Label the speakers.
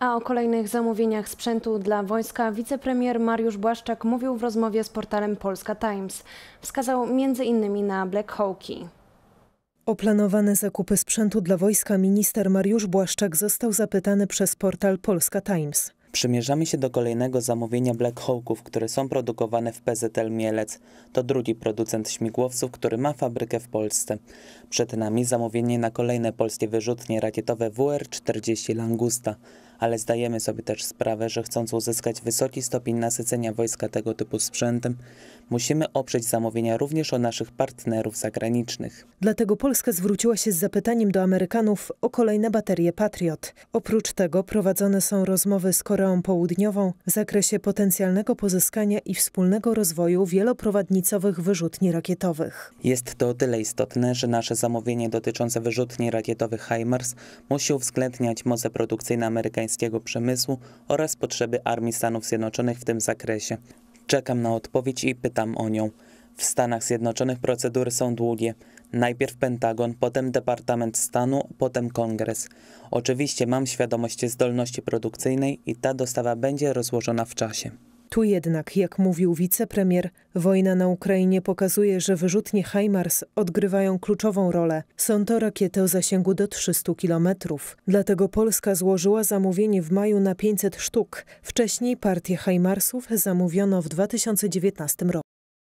Speaker 1: A o kolejnych zamówieniach sprzętu dla wojska wicepremier Mariusz Błaszczak mówił w rozmowie z portalem Polska Times. Wskazał m.in. na Black Hawki. O planowane zakupy sprzętu dla wojska minister Mariusz Błaszczak został zapytany przez portal Polska Times.
Speaker 2: Przymierzamy się do kolejnego zamówienia Black Hawków, które są produkowane w PZL Mielec. To drugi producent śmigłowców, który ma fabrykę w Polsce. Przed nami zamówienie na kolejne polskie wyrzutnie rakietowe WR-40 Langusta ale zdajemy sobie też sprawę, że chcąc uzyskać wysoki stopień nasycenia wojska tego typu sprzętem, musimy oprzeć zamówienia również o naszych partnerów zagranicznych.
Speaker 1: Dlatego Polska zwróciła się z zapytaniem do Amerykanów o kolejne baterie Patriot. Oprócz tego prowadzone są rozmowy z Koreą Południową w zakresie potencjalnego pozyskania i wspólnego rozwoju wieloprowadnicowych wyrzutni rakietowych.
Speaker 2: Jest to o tyle istotne, że nasze zamówienie dotyczące wyrzutni rakietowych HIMARS musi uwzględniać moce produkcyjne amerykańskie amerykańskiego przemysłu oraz potrzeby Armii Stanów Zjednoczonych w tym zakresie. Czekam na odpowiedź i pytam o nią. W Stanach Zjednoczonych procedury są długie. Najpierw Pentagon, potem Departament Stanu, potem Kongres. Oczywiście mam świadomość zdolności produkcyjnej i ta dostawa będzie rozłożona w czasie.
Speaker 1: Tu jednak, jak mówił wicepremier, wojna na Ukrainie pokazuje, że wyrzutnie HIMARS odgrywają kluczową rolę. Są to rakiety o zasięgu do 300 kilometrów. Dlatego Polska złożyła zamówienie w maju na 500 sztuk. Wcześniej partię HIMARSów zamówiono w 2019 roku.